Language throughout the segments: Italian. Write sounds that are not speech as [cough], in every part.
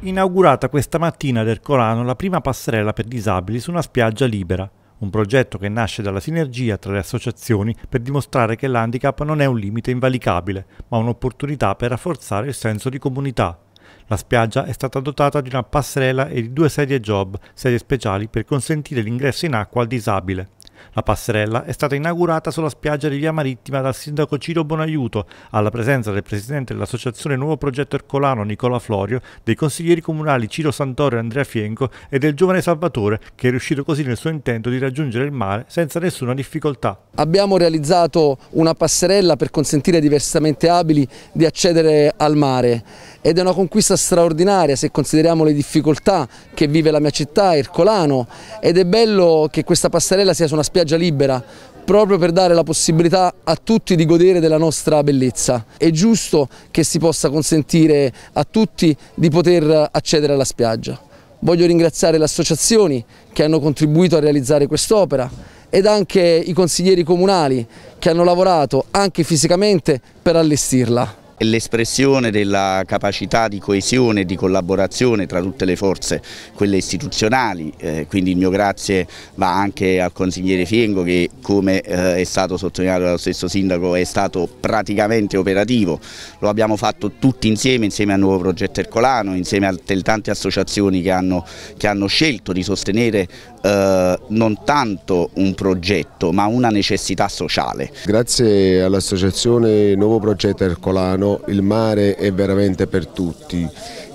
inaugurata questa mattina ad Ercolano la prima passerella per disabili su una spiaggia libera, un progetto che nasce dalla sinergia tra le associazioni per dimostrare che l'handicap non è un limite invalicabile, ma un'opportunità per rafforzare il senso di comunità. La spiaggia è stata dotata di una passerella e di due sedie job, sedie speciali per consentire l'ingresso in acqua al disabile. La passerella è stata inaugurata sulla spiaggia di Via Marittima dal sindaco Ciro Bonaiuto, alla presenza del presidente dell'associazione Nuovo Progetto Ercolano Nicola Florio, dei consiglieri comunali Ciro Santoro e Andrea Fienco e del giovane Salvatore che è riuscito così nel suo intento di raggiungere il mare senza nessuna difficoltà. Abbiamo realizzato una passerella per consentire ai diversamente abili di accedere al mare ed è una conquista straordinaria se consideriamo le difficoltà che vive la mia città, Ercolano, ed è bello che questa passerella sia su una spiaggia libera proprio per dare la possibilità a tutti di godere della nostra bellezza. È giusto che si possa consentire a tutti di poter accedere alla spiaggia. Voglio ringraziare le associazioni che hanno contribuito a realizzare quest'opera ed anche i consiglieri comunali che hanno lavorato anche fisicamente per allestirla l'espressione della capacità di coesione e di collaborazione tra tutte le forze, quelle istituzionali, eh, quindi il mio grazie va anche al consigliere Fiengo che come eh, è stato sottolineato dallo stesso sindaco è stato praticamente operativo, lo abbiamo fatto tutti insieme, insieme al nuovo progetto Ercolano, insieme alle tante associazioni che hanno, che hanno scelto di sostenere eh, non tanto un progetto ma una necessità sociale. Grazie all'associazione Nuovo Progetto Ercolano italiano il mare è veramente per tutti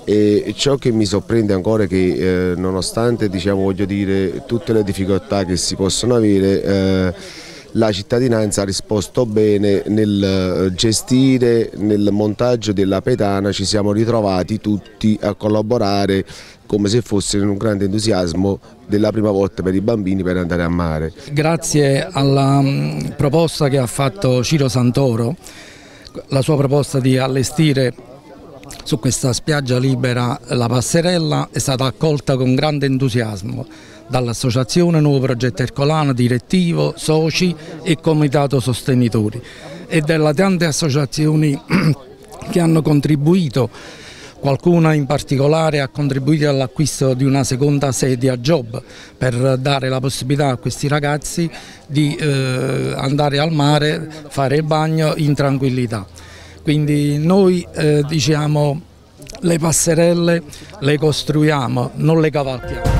e ciò che mi sorprende ancora è che eh, nonostante diciamo, dire, tutte le difficoltà che si possono avere eh, la cittadinanza ha risposto bene nel eh, gestire, nel montaggio della pedana, ci siamo ritrovati tutti a collaborare come se fosse un grande entusiasmo della prima volta per i bambini per andare a mare. Grazie alla mm, proposta che ha fatto Ciro Santoro la sua proposta di allestire su questa spiaggia libera la passerella è stata accolta con grande entusiasmo dall'Associazione Nuovo Progetto Ercolano, direttivo, soci e comitato sostenitori e dalle tante associazioni [clears throat] che hanno contribuito Qualcuna in particolare ha contribuito all'acquisto di una seconda sedia a Job per dare la possibilità a questi ragazzi di eh, andare al mare, fare il bagno in tranquillità. Quindi noi eh, diciamo le passerelle le costruiamo, non le cavalchiamo.